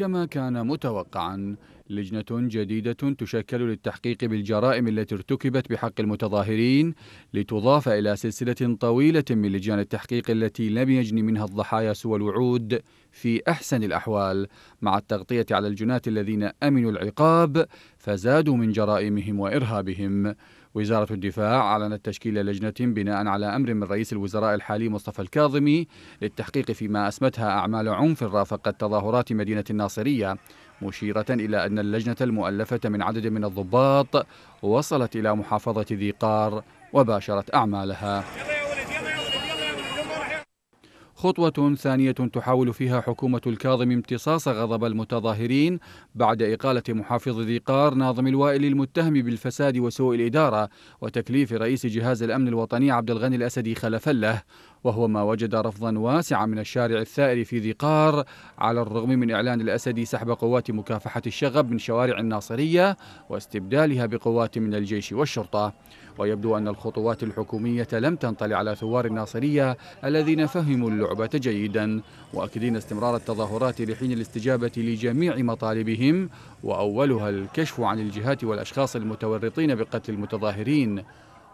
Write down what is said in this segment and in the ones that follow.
كما كان متوقعا لجنة جديدة تشكل للتحقيق بالجرائم التي ارتكبت بحق المتظاهرين لتضاف إلى سلسلة طويلة من لجان التحقيق التي لم يجن منها الضحايا سوى الوعود في أحسن الأحوال مع التغطية على الجنات الذين أمنوا العقاب فزادوا من جرائمهم وإرهابهم وزارة الدفاع أعلنت تشكيل لجنة بناء على أمر من رئيس الوزراء الحالي مصطفى الكاظمي للتحقيق فيما أسمتها أعمال عنف رافقت تظاهرات مدينة الناصرية مشيرة إلى أن اللجنة المؤلفة من عدد من الضباط وصلت إلى محافظة ذي قار وباشرت أعمالها خطوة ثانية تحاول فيها حكومة الكاظم امتصاص غضب المتظاهرين بعد إقالة محافظ ذي قار ناظم الوائل المتهم بالفساد وسوء الإدارة وتكليف رئيس جهاز الأمن الوطني عبد الغني الأسدي خلفا له وهو ما وجد رفضا واسعا من الشارع الثائر في ذي قار على الرغم من إعلان الأسدي سحب قوات مكافحة الشغب من شوارع الناصرية واستبدالها بقوات من الجيش والشرطة ويبدو أن الخطوات الحكومية لم تنطلي على ثوار الناصرية الذين فهموا اللعب الشعبة جيدا مؤكدين استمرار التظاهرات لحين الاستجابة لجميع مطالبهم وأولها الكشف عن الجهات والأشخاص المتورطين بقتل المتظاهرين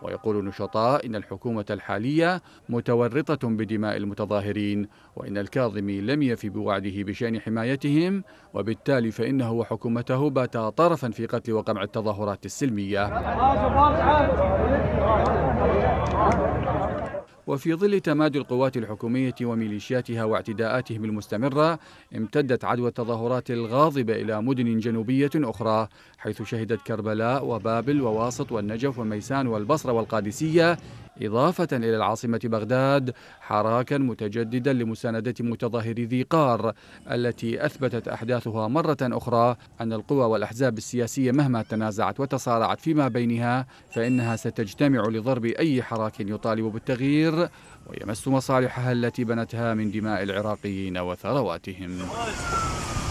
ويقول النشطاء إن الحكومة الحالية متورطة بدماء المتظاهرين وإن الكاظمي لم يفي بوعده بشأن حمايتهم وبالتالي فإنه وحكومته باتا طرفا في قتل وقمع التظاهرات السلمية وفي ظل تمادي القوات الحكومية وميليشياتها واعتداءاتهم المستمرة امتدت عدوى التظاهرات الغاضبة إلى مدن جنوبية أخرى حيث شهدت كربلاء وبابل وواسط والنجف وميسان والبصرة والقادسية إضافة إلى العاصمة بغداد حراكا متجددا لمساندة متظاهري ذي قار التي أثبتت أحداثها مرة أخرى أن القوى والأحزاب السياسية مهما تنازعت وتصارعت فيما بينها فإنها ستجتمع لضرب أي حراك يطالب بالتغيير ويمس مصالحها التي بنتها من دماء العراقيين وثرواتهم